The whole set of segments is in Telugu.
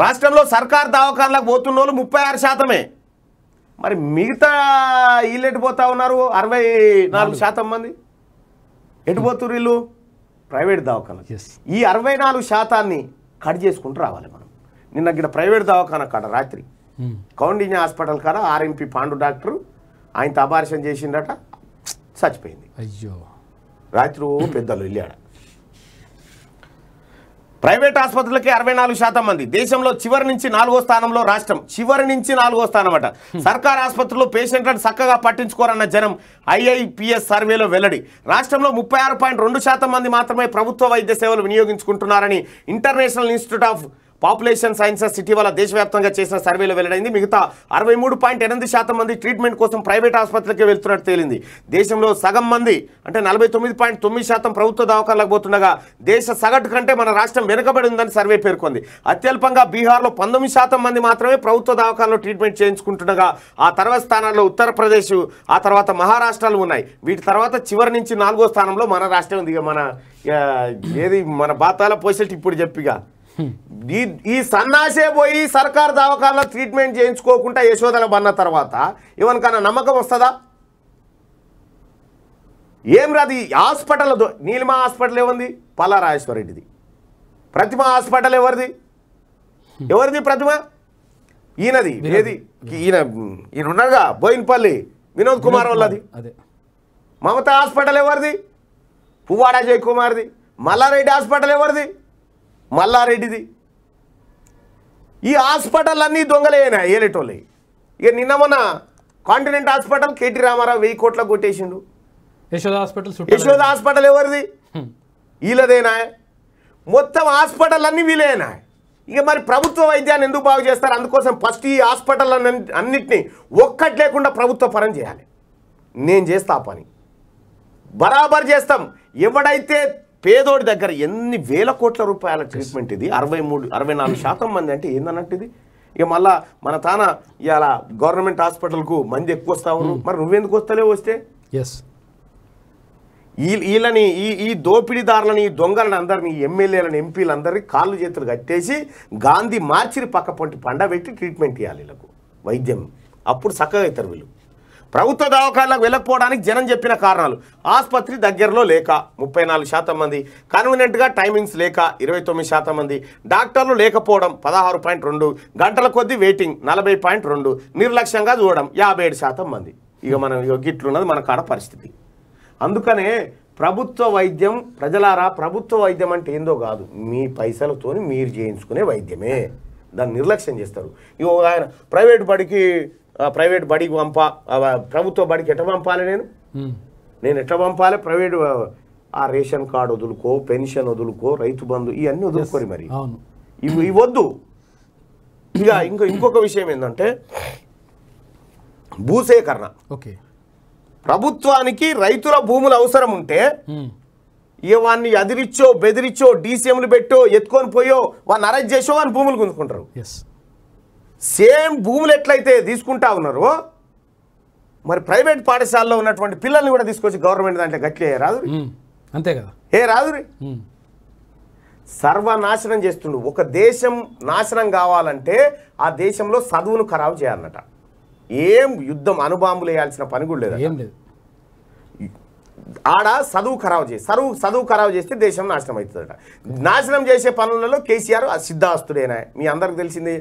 రాష్ట్రంలో సర్కార్ దవాఖానలకు పోతున్న వాళ్ళు ముప్పై ఆరు శాతమే మరి మిగతా వీళ్ళు ఎటుపోతా ఉన్నారు అరవై నాలుగు శాతం మంది ఎటుపోతున్నారు వీళ్ళు ప్రైవేట్ దవాఖాన ఈ అరవై నాలుగు శాతాన్ని కట్ చేసుకుంటూ రావాలి మనం నిన్న గిడ ప్రైవేట్ దవాఖానా కాడ రాత్రి hmm. కౌండిన్య హాస్పిటల్ కాడ ఆర్ఎంపీ పాండు డాక్టర్ ఆయన తపార్షన్ చేసిండట చచ్చిపోయింది అయ్యో రాత్రి పెద్దలు వెళ్ళాడు ప్రైవేట్ ఆసుపత్రులకి అరవై నాలుగు శాతం మంది దేశంలో చివరి నుంచి నాలుగో స్థానంలో రాష్ట్రం చివరి నుంచి నాలుగో స్థానం అట సర్కార్ ఆసుపత్రుల్లో పేషెంట్లను చక్కగా పట్టించుకోరన్న జనం ఐఐపిఎస్ సర్వేలో వెల్లడి రాష్ట్రంలో ముప్పై మంది మాత్రమే ప్రభుత్వ వైద్య సేవలు వినియోగించుకుంటున్నారని international institute of population sciences ఇటీవల దేశవ్యాప్తంగా చేసిన సర్వేలో వెల్లడైంది మిగతా అరవై శాతం మంది ట్రీట్మెంట్ కోసం ప్రైవేట్ ఆసుపత్రికి వెళ్తున్నట్టు తేలింది దేశంలో సగం మంది అంటే నలభై శాతం ప్రభుత్వ దవాఖానలకు పోతుండగా దేశ సగటు కంటే మన రాష్ట్రం వెనుకబడి ఉందని సర్వే పేర్కొంది అత్యల్పంగా బీహార్లో పంతొమ్మిది మంది మాత్రమే ప్రభుత్వ దవాఖానలో ట్రీట్మెంట్ చేయించుకుంటుండగా ఆ తర్వాత స్థానాల్లో ఉత్తరప్రదేశ్ ఆ తర్వాత మహారాష్ట్రాలు ఉన్నాయి వీటి తర్వాత చివరి నుంచి నాలుగో స్థానంలో మన రాష్ట్రం ఉంది మన ఏది మన బాతాల పోసేటి ఇప్పుడు చెప్పిగా ఈ సన్నాసే పోయి సర్కార్ దవాఖానలో ట్రీట్మెంట్ చేయించుకోకుండా యశోదన బన్న తర్వాత ఇవనకన్నా నమ్మకం వస్తుందా ఏం రాదు హాస్పిటల్ నీలిమ హాస్పిటల్ ఏముంది పల్లా ప్రతిమ హాస్పిటల్ ఎవరిది ఎవరిది ప్రతిమ ఈయనది ఏది ఈయన ఈయన ఉన్నాడుగా బోయినపల్లి వినోద్ కుమార్ వాళ్ళది మమతా హాస్పిటల్ ఎవరిది పువ్వాడ జయకుమార్ది మల్లారెడ్డి హాస్పిటల్ ఎవరిది మల్లారెడ్డిది ఈ హాస్పిటల్ అన్నీ దొంగలేనా ఏలేటోళ్ళే ఇక నిన్న మొన్న కాంటినెంట్ హాస్పిటల్ కేటీ రామారావు వెయ్యి కోట్లకు కొట్టేసిండు యశోద హాస్పిటల్ యశోద హాస్పిటల్ ఎవరిది వీళ్ళదేనా మొత్తం హాస్పిటల్ అన్నీ వీలైనా ఇక మరి ప్రభుత్వ వైద్యాన్ని ఎందుకు బాగు చేస్తారు అందుకోసం ఫస్ట్ ఈ హాస్పిటల్ అన్నింటినీ ఒక్కటి లేకుండా ప్రభుత్వ పరం చేయాలి నేను చేస్తా పని బరాబర్ చేస్తాం ఎవడైతే పేదోడి దగ్గర ఎన్ని వేల కోట్ల రూపాయల ట్రీట్మెంట్ ఇది అరవై మూడు అరవై నాలుగు శాతం మంది అంటే ఏందన్నట్టు ఇది ఇక మళ్ళా మన తాన ఇలా గవర్నమెంట్ హాస్పిటల్కు మంది ఎక్కువ వస్తావు hmm. మరి నువ్వెందుకు వస్తలే వస్తే ఎస్ వీళ్ళని ఈ ఈ దోపిడీదారులని దొంగలని అందరినీ ఎమ్మెల్యేలను ఎంపీలందరినీ కాళ్ళు చేతులు కట్టేసి గాంధీ మార్చిరి పక్క పంటి పండబెట్టి ట్రీట్మెంట్ ఇవ్వాలి వీళ్ళకు వైద్యం అప్పుడు చక్కగా అవుతారు వీళ్ళు ప్రభుత్వ దవాఖానాలకు వెళ్ళకపోవడానికి జనం చెప్పిన కారణాలు ఆసుపత్రి దగ్గరలో లేక ముప్పై శాతం మంది కన్వీనెంట్గా టైమింగ్స్ లేక ఇరవై శాతం మంది డాక్టర్లు లేకపోవడం పదహారు గంటల కొద్దీ వెయిటింగ్ నలభై నిర్లక్ష్యంగా చూడడం యాభై శాతం మంది ఇక మనం ఇక గిట్లున్నది మన కాడ పరిస్థితి అందుకనే ప్రభుత్వ వైద్యం ప్రజలారా ప్రభుత్వ వైద్యం అంటే ఏందో కాదు మీ పైసలతోని మీరు చేయించుకునే వైద్యమే దాన్ని నిర్లక్ష్యం చేస్తారు ఇక ఆయన ప్రైవేట్ బడికి ప్రైవేట్ బడికి పంపా ప్రభుత్వ బడికి ఎట్లా పంపాలి నేను నేను ఎట్లా పంపాలి ప్రైవేట్ ఆ రేషన్ కార్డు వదులుకో పెన్షన్ వదులుకో రైతు బంధు ఇవన్నీ వదులుకోరు మరి ఇవి వద్దు ఇక ఇంకో ఇంకొక విషయం ఏంటంటే భూసేకరణ ఓకే ప్రభుత్వానికి రైతుల భూములు అవసరం ఉంటే ఇవాన్ని అదిరిచ్చో బెదిరిచ్చో డీసీఎంలు పెట్టో ఎత్తుకొని పోయో వాడిని అరెస్ట్ చేసో వాళ్ళని భూములు గుంజుకుంటారు సేమ్ భూములు ఎట్లయితే తీసుకుంటా ఉన్నారో మరి ప్రైవేట్ పాఠశాలలో ఉన్నటువంటి పిల్లల్ని కూడా తీసుకొచ్చి గవర్నమెంట్ దాంట్లో గట్టి రాదు అంతే కదా ఏ రాదురి సర్వనాశనం చేస్తుండు ఒక దేశం నాశనం కావాలంటే ఆ దేశంలో చదువును ఖరాబు చేయాలన్నట ఏం యుద్ధం అనుబాంబులు వేయాల్సిన పని కూడా లేదు ఏం లేదు ఆడ చదువు ఖరాబు చేసి చదువు చదువు ఖరాబు చేస్తే దేశం నాశనం అవుతుందట నాశనం చేసే పనులలో కేసీఆర్ సిద్ధాస్తుడేనా మీ అందరికి తెలిసిందే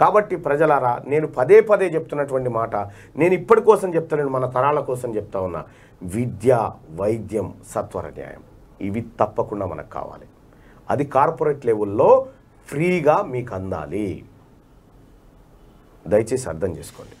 కాబట్టి ప్రజలారా నేను పదే పదే చెప్తున్నటువంటి మాట నేను ఇప్పటి కోసం చెప్తాను మన తరాల కోసం చెప్తా ఉన్నా విద్య వైద్యం సత్వర న్యాయం ఇవి తప్పకుండా మనకు కావాలి అది కార్పొరేట్ లెవెల్లో ఫ్రీగా మీకు అందాలి దయచేసి అర్థం చేసుకోండి